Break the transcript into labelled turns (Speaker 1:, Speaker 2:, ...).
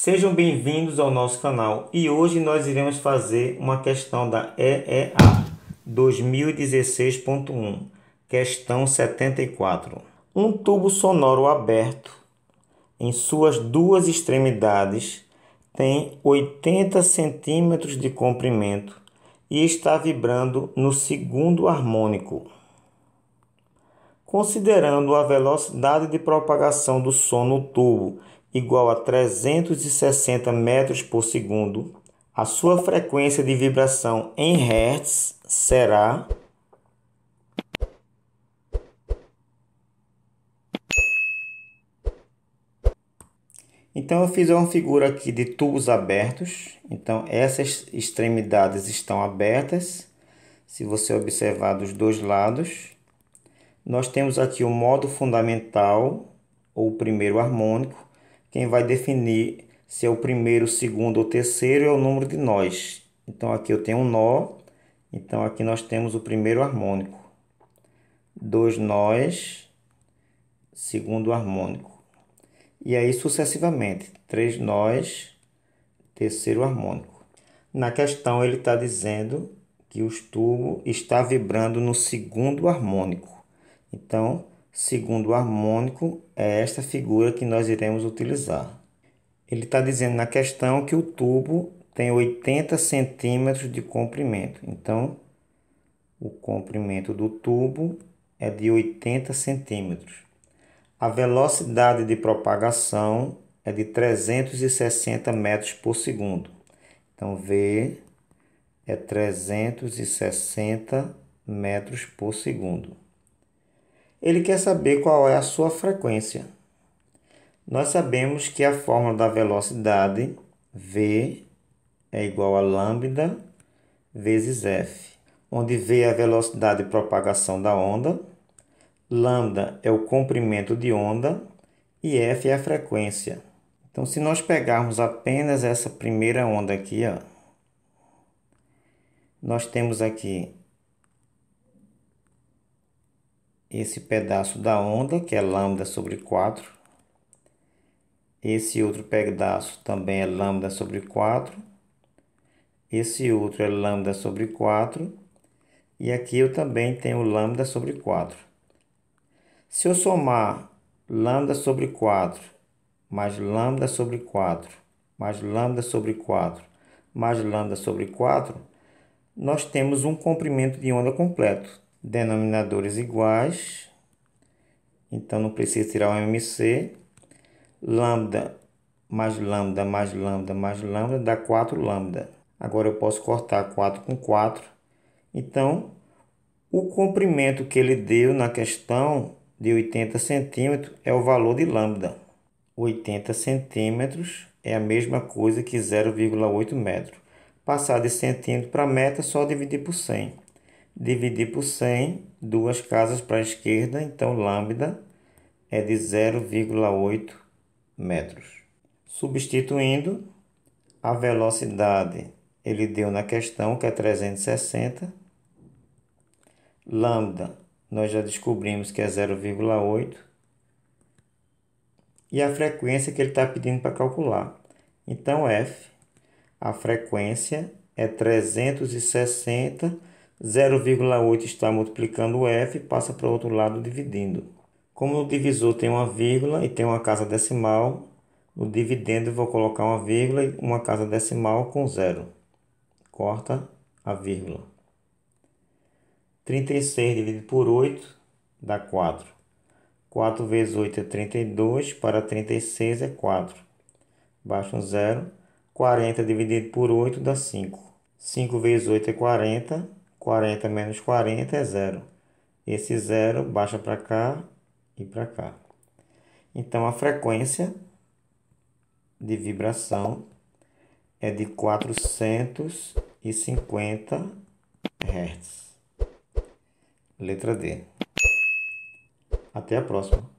Speaker 1: Sejam bem-vindos ao nosso canal e hoje nós iremos fazer uma questão da EEA 2016.1, questão 74. Um tubo sonoro aberto em suas duas extremidades tem 80 centímetros de comprimento e está vibrando no segundo harmônico. Considerando a velocidade de propagação do som no tubo igual a 360 metros por segundo, a sua frequência de vibração em Hertz será Então eu fiz uma figura aqui de tubos abertos. Então essas extremidades estão abertas. Se você observar dos dois lados, nós temos aqui o modo fundamental ou primeiro harmônico quem vai definir se é o primeiro, o segundo ou terceiro é o número de nós. Então aqui eu tenho um nó, então aqui nós temos o primeiro harmônico. Dois nós, segundo harmônico. E aí sucessivamente, três nós, terceiro harmônico. Na questão ele está dizendo que o tubo está vibrando no segundo harmônico. Então, segundo harmônico é esta figura que nós iremos utilizar. Ele está dizendo na questão que o tubo tem 80 centímetros de comprimento. Então, o comprimento do tubo é de 80 centímetros. A velocidade de propagação é de 360 metros por segundo. Então, V é 360 metros por segundo ele quer saber qual é a sua frequência. Nós sabemos que a fórmula da velocidade v é igual a lambda vezes f, onde v é a velocidade de propagação da onda, lambda é o comprimento de onda e f é a frequência. Então, se nós pegarmos apenas essa primeira onda aqui, ó, nós temos aqui esse pedaço da onda, que é lambda sobre 4. Esse outro pedaço também é lambda sobre 4. Esse outro é lambda sobre 4. E aqui eu também tenho lambda sobre 4. Se eu somar lambda sobre 4 mais lambda sobre 4 mais lambda sobre 4 mais lambda sobre 4, nós temos um comprimento de onda completo denominadores iguais, então não precisa tirar o MC, lambda mais lambda mais lambda mais lambda dá 4 lambda. Agora eu posso cortar 4 com 4. Então, o comprimento que ele deu na questão de 80 centímetros é o valor de lambda. 80 centímetros é a mesma coisa que 0,8 metro. Passar de centímetro para meta, é só dividir por 100 dividir por 100, duas casas para a esquerda, então lambda é de 0,8 metros. Substituindo, a velocidade ele deu na questão, que é 360. Lambda, nós já descobrimos que é 0,8. E a frequência que ele está pedindo para calcular. Então, F, a frequência é 360 0,8 está multiplicando o F, passa para o outro lado dividindo. Como no divisor tem uma vírgula e tem uma casa decimal, no dividendo vou colocar uma vírgula e uma casa decimal com zero. Corta a vírgula. 36 dividido por 8 dá 4. 4 vezes 8 é 32, para 36 é 4. Baixa um zero. 40 dividido por 8 dá 5. 5 vezes 8 é 40, 40 menos 40 é zero. Esse zero baixa para cá e para cá. Então, a frequência de vibração é de 450 Hz. Letra D. Até a próxima.